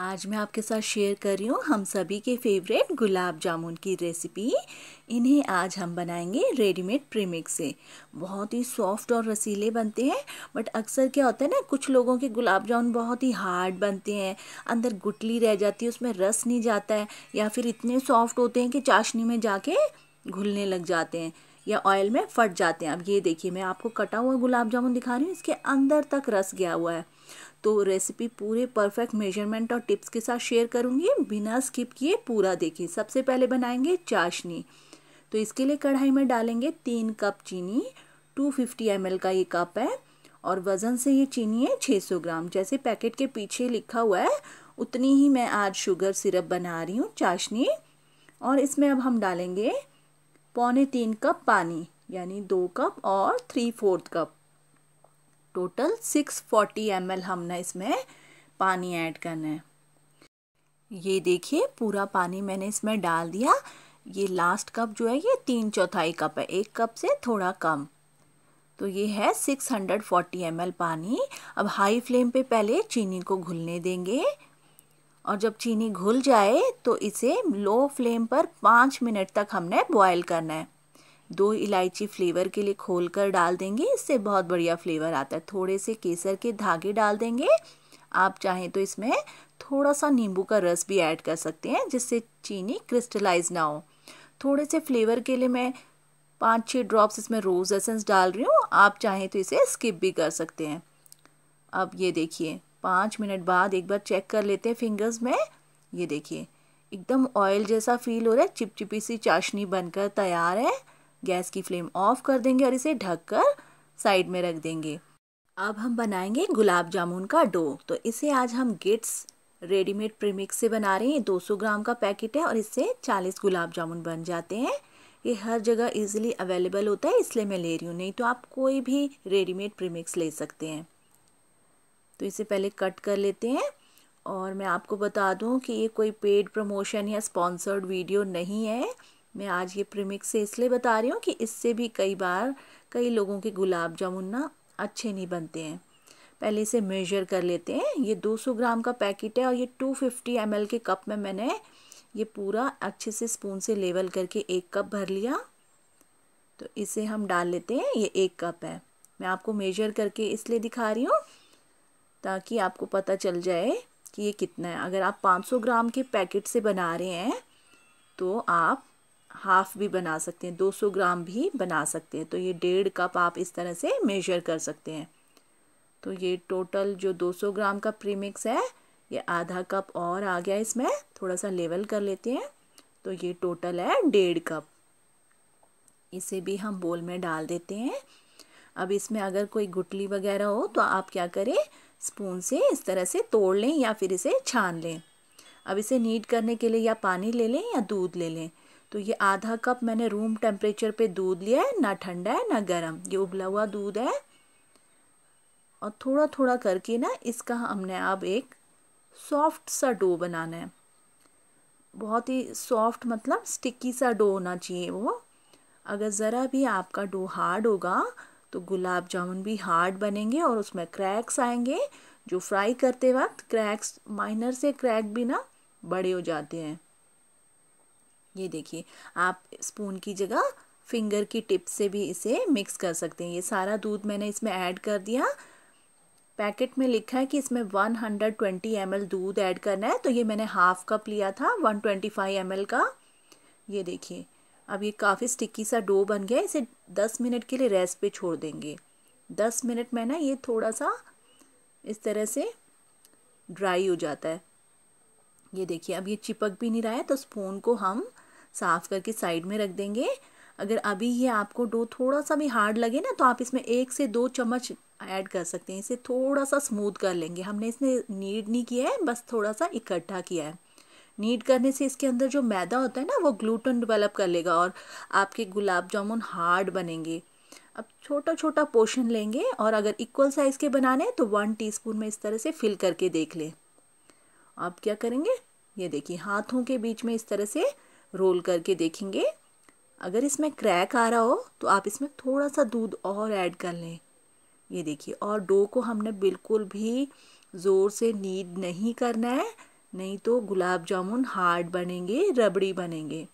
आज मैं आपके साथ शेयर कर रही हूँ हम सभी के फेवरेट गुलाब जामुन की रेसिपी इन्हें आज हम बनाएंगे रेडीमेड प्रीमिक्स से बहुत ही सॉफ्ट और रसीले बनते हैं बट अक्सर क्या होता है ना कुछ लोगों के गुलाब जामुन बहुत ही हार्ड बनते हैं अंदर गुटली रह जाती है उसमें रस नहीं जाता है या फिर इतने सॉफ्ट होते हैं कि चाशनी में जाके घुलने लग जाते हैं या ऑयल में फट जाते हैं अब ये देखिए मैं आपको कटा हुआ गुलाब जामुन दिखा रही हूँ इसके अंदर तक रस गया हुआ है तो रेसिपी पूरे परफेक्ट मेजरमेंट और टिप्स के साथ शेयर करूँगी बिना स्किप किए पूरा देखिए सबसे पहले बनाएंगे चाशनी तो इसके लिए कढ़ाई में डालेंगे तीन कप चीनी 250 फिफ्टी का ये कप है और वज़न से ये चीनी है 600 ग्राम जैसे पैकेट के पीछे लिखा हुआ है उतनी ही मैं आज शुगर सिरप बना रही हूँ चाशनी और इसमें अब हम डालेंगे पौने तीन कप पानी यानी दो कप और three fourth cup total 640 forty हमने इसमें पानी ऐड करना है ये देखिए पूरा पानी मैंने इसमें डाल दिया ये लास्ट कप जो है ये तीन चौथाई कप है एक कप से थोड़ा कम तो ये है 640 हंड्रेड पानी अब हाई फ्लेम पे पहले चीनी को घुलने देंगे और जब चीनी घुल जाए तो इसे लो फ्लेम पर पाँच मिनट तक हमने बॉयल करना है दो इलायची फ्लेवर के लिए खोल कर डाल देंगे इससे बहुत बढ़िया फ्लेवर आता है थोड़े से केसर के धागे डाल देंगे आप चाहें तो इसमें थोड़ा सा नींबू का रस भी ऐड कर सकते हैं जिससे चीनी क्रिस्टलाइज ना हो थोड़े से फ्लेवर के लिए मैं पाँच छः ड्रॉप्स इसमें रोज़ एसेंस डाल रही हूँ आप चाहें तो इसे स्किप भी कर सकते हैं अब ये देखिए पाँच मिनट बाद एक बार चेक कर लेते हैं फिंगर्स में ये देखिए एकदम ऑयल जैसा फील हो रहा है चिपचिपी सी चाशनी बनकर तैयार है गैस की फ्लेम ऑफ कर देंगे और इसे ढककर साइड में रख देंगे अब हम बनाएंगे गुलाब जामुन का डो तो इसे आज हम गिट्स रेडीमेड प्रीमिक्स से बना रहे हैं 200 ग्राम का पैकेट है और इससे 40 गुलाब जामुन बन जाते हैं ये हर जगह इजीली अवेलेबल होता है इसलिए मैं ले रही हूँ नहीं तो आप कोई भी रेडीमेड प्रीमिक्स ले सकते हैं तो इसे पहले कट कर लेते हैं और मैं आपको बता दूँ कि ये कोई पेड प्रमोशन या स्पॉन्सर्ड वीडियो नहीं है मैं आज ये प्रीमिक्स से इसलिए बता रही हूँ कि इससे भी कई बार कई लोगों के गुलाब जामुन ना अच्छे नहीं बनते हैं पहले इसे मेजर कर लेते हैं ये 200 ग्राम का पैकेट है और ये 250 फिफ्टी के कप में मैंने ये पूरा अच्छे से स्पून से लेवल करके एक कप भर लिया तो इसे हम डाल लेते हैं ये एक कप है मैं आपको मेजर करके इसलिए दिखा रही हूँ ताकि आपको पता चल जाए कि ये कितना है अगर आप 500 ग्राम के पैकेट से बना रहे हैं तो आप हाफ भी बना सकते हैं 200 ग्राम भी बना सकते हैं तो ये डेढ़ कप आप इस तरह से मेजर कर सकते हैं तो ये टोटल जो 200 ग्राम का प्रीमिक्स है ये आधा कप और आ गया इसमें थोड़ा सा लेवल कर लेते हैं तो ये टोटल है डेढ़ कप इसे भी हम बोल में डाल देते हैं अब इसमें अगर कोई गुटली वगैरह हो तो आप क्या करें स्पून से इस तरह से तोड़ लें या फिर इसे छान लें अब इसे नीट करने के लिए या पानी ले लें या दूध ले लें तो ये आधा कप मैंने रूम टेम्परेचर पे दूध लिया है ना ठंडा है ना गर्म ये उबला हुआ दूध है और थोड़ा थोड़ा करके ना इसका हमने अब एक सॉफ्ट सा डो बनाना है बहुत ही सॉफ्ट मतलब स्टिकी सा डो होना चाहिए वो अगर ज़रा भी आपका डो हार्ड होगा तो गुलाब जामुन भी हार्ड बनेंगे और उसमें क्रैक्स आएंगे जो फ्राई करते वक्त क्रैक्स माइनर से क्रैक भी ना बड़े हो जाते हैं ये देखिए आप स्पून की जगह फिंगर की टिप से भी इसे मिक्स कर सकते हैं ये सारा दूध मैंने इसमें ऐड कर दिया पैकेट में लिखा है कि इसमें 120 हंड्रेड दूध ऐड करना है तो ये मैंने हाफ कप लिया था 125 ट्वेंटी का ये देखिए अब ये काफ़ी स्टिकी सा डो बन गया इसे 10 मिनट के लिए रेस्ट पे छोड़ देंगे 10 मिनट में ना ये थोड़ा सा इस तरह से ड्राई हो जाता है ये देखिए अब ये चिपक भी नहीं रहा है तो स्पून को हम साफ़ करके साइड में रख देंगे अगर अभी ये आपको डो थोड़ा सा भी हार्ड लगे ना तो आप इसमें एक से दो चम्मच ऐड कर सकते हैं इसे थोड़ा सा स्मूथ कर लेंगे हमने इसने नीड नहीं किया है बस थोड़ा सा इकट्ठा किया है नीड करने से इसके अंदर जो मैदा होता है ना वो ग्लूटन डेवलप कर लेगा और आपके गुलाब जामुन हार्ड बनेंगे अब छोटा छोटा पोर्शन लेंगे और अगर इक्वल साइज़ के बनाने हैं तो वन टीस्पून में इस तरह से फिल करके देख लें आप क्या करेंगे ये देखिए हाथों के बीच में इस तरह से रोल करके देखेंगे अगर इसमें क्रैक आ रहा हो तो आप इसमें थोड़ा सा दूध और ऐड कर लें ये देखिए और डो को हमने बिल्कुल भी ज़ोर से नीड नहीं करना है नहीं तो गुलाब जामुन हार्ड बनेंगे रबड़ी बनेंगे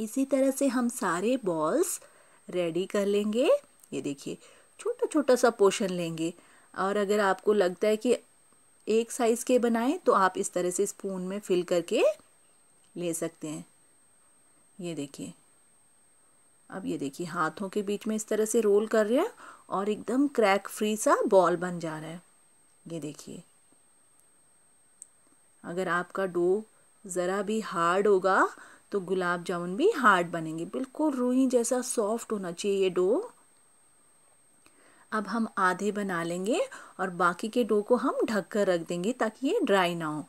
इसी तरह से हम सारे बॉल्स रेडी कर लेंगे ये देखिए छोटा छोटा सा पोशन लेंगे और अगर आपको लगता है कि एक साइज़ के बनाएं तो आप इस तरह से स्पून में फिल करके ले सकते हैं ये देखिए अब ये देखिए हाथों के बीच में इस तरह से रोल कर रहे हैं और एकदम क्रैक फ्री सा बॉल बन जा रहा है ये देखिए अगर आपका डो ज़रा भी हार्ड होगा तो गुलाब जामुन भी हार्ड बनेंगे बिल्कुल रूही जैसा सॉफ्ट होना चाहिए ये डो अब हम आधे बना लेंगे और बाकी के डो को हम ढक कर रख देंगे ताकि ये ड्राई ना हो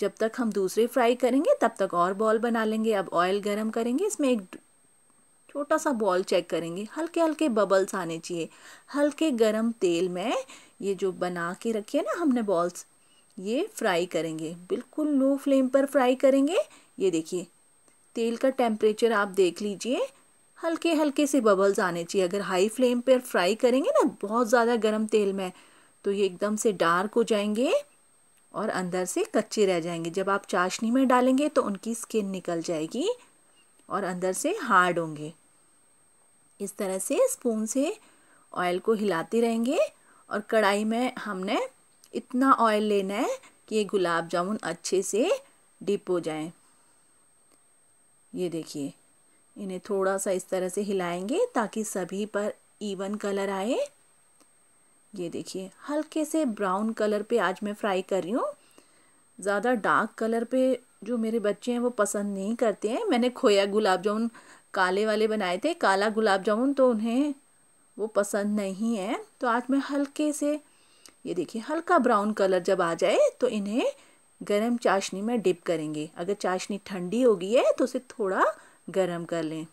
जब तक हम दूसरे फ्राई करेंगे तब तक और बॉल बना लेंगे अब ऑयल गरम करेंगे इसमें एक छोटा सा बॉल चेक करेंगे हल्के हल्के बबल्स आने चाहिए हल्के गरम तेल में ये जो बना के रखे ना हमने बॉल्स ये फ्राई करेंगे बिल्कुल लो फ्लेम पर फ्राई करेंगे ये देखिए तेल का टेम्परेचर आप देख लीजिए हल्के हल्के से बबल्स आने चाहिए अगर हाई फ्लेम पर फ्राई करेंगे ना बहुत ज़्यादा गर्म तेल में तो ये एकदम से डार्क हो जाएंगे और अंदर से कच्चे रह जाएंगे जब आप चाशनी में डालेंगे तो उनकी स्किन निकल जाएगी और अंदर से हार्ड होंगे इस तरह से स्पून से ऑयल को हिलाते रहेंगे और कढ़ाई में हमने इतना ऑयल लेना है कि ये गुलाब जामुन अच्छे से डिप हो जाए ये देखिए इन्हें थोड़ा सा इस तरह से हिलाएंगे ताकि सभी पर इवन कलर आए ये देखिए हल्के से ब्राउन कलर पे आज मैं फ्राई कर रही हूँ ज़्यादा डार्क कलर पे जो मेरे बच्चे हैं वो पसंद नहीं करते हैं मैंने खोया गुलाब जामुन काले वाले बनाए थे काला गुलाब जामुन तो उन्हें वो पसंद नहीं है तो आज मैं हल्के से ये देखिए हल्का ब्राउन कलर जब आ जाए तो इन्हें गर्म चाशनी में डिप करेंगे अगर चाशनी ठंडी होगी है तो उसे थोड़ा गरम कर लें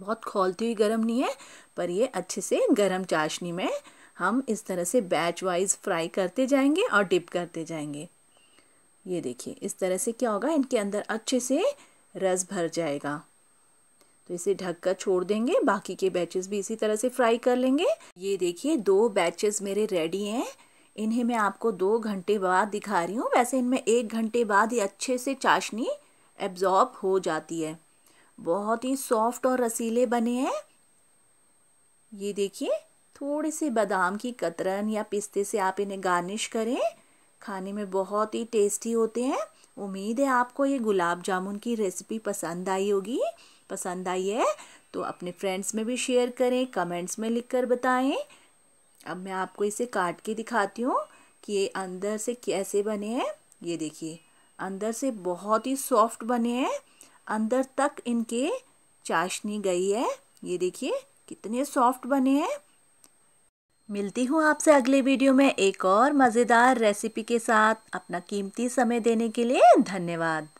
बहुत खोलती हुई गरम नहीं है पर ये अच्छे से गरम चाशनी में हम इस तरह से बैच वाइज फ्राई करते जाएंगे और डिप करते जाएंगे ये देखिए इस तरह से क्या होगा इनके अंदर अच्छे से रस भर जाएगा तो इसे ढक कर छोड़ देंगे बाकी के बैचेस भी इसी तरह से फ्राई कर लेंगे ये देखिए दो बैचेस मेरे रेडी हैं इन्हें मैं आपको दो घंटे बाद दिखा रही हूँ वैसे इनमें एक घंटे बाद ये अच्छे से चाशनी एब्जॉर्ब हो जाती है बहुत ही सॉफ्ट और रसीले बने हैं ये देखिए थोड़े से बादाम की कतरन या पिस्ते से आप इन्हें गार्निश करें खाने में बहुत ही टेस्टी होते हैं उम्मीद है आपको ये गुलाब जामुन की रेसिपी पसंद आई होगी पसंद आई है तो अपने फ्रेंड्स में भी शेयर करें कमेंट्स में लिख कर बताएं अब मैं आपको इसे काट के दिखाती हूँ कि ये अंदर से कैसे बने हैं ये देखिए अंदर से बहुत ही सॉफ्ट बने हैं अंदर तक इनके चाशनी गई है ये देखिए कितने सॉफ्ट बने हैं मिलती हूँ आपसे अगले वीडियो में एक और मज़ेदार रेसिपी के साथ अपना कीमती समय देने के लिए धन्यवाद